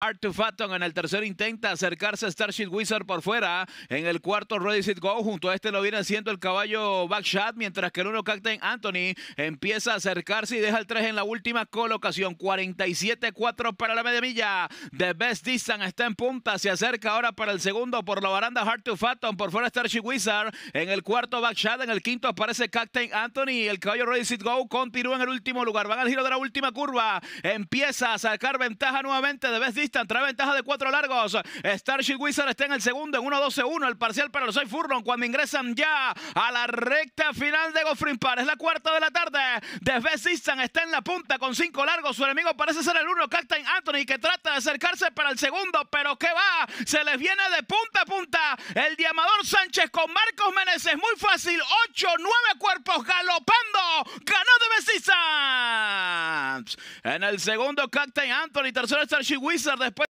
Art to Fatton en el tercer intenta acercarse a Starship Wizard por fuera. En el cuarto, Ready Go. Junto a este lo viene haciendo el caballo Backshot. Mientras que el uno Captain Anthony empieza a acercarse y deja el 3 en la última colocación. 47-4 para la media milla. The Best Distance está en punta. Se acerca ahora para el segundo por la baranda Hard to Fatton. Por fuera Starship Wizard. En el cuarto, Backshot. En el quinto aparece Captain Anthony. El caballo Ready Go continúa en el último lugar. Van al giro de la última curva. Empieza a sacar ventaja nuevamente de Best Distance trae ventaja de cuatro largos. Starship Wizard está en el segundo en 1-12-1. El parcial para los seis Furlong cuando ingresan ya a la recta final de Goffrin Park. Es la cuarta de la tarde. Desde está en la punta con cinco largos. Su enemigo parece ser el uno, Captain Anthony, que trata de acercarse para el segundo, pero qué va. Se les viene de punta a punta el diamador Sánchez con Marcos Meneses. Muy fácil. 8, 9 cuerpos galopando. Ganó de en el segundo, Captain Anthony. Tercero, Starship Wizard. Después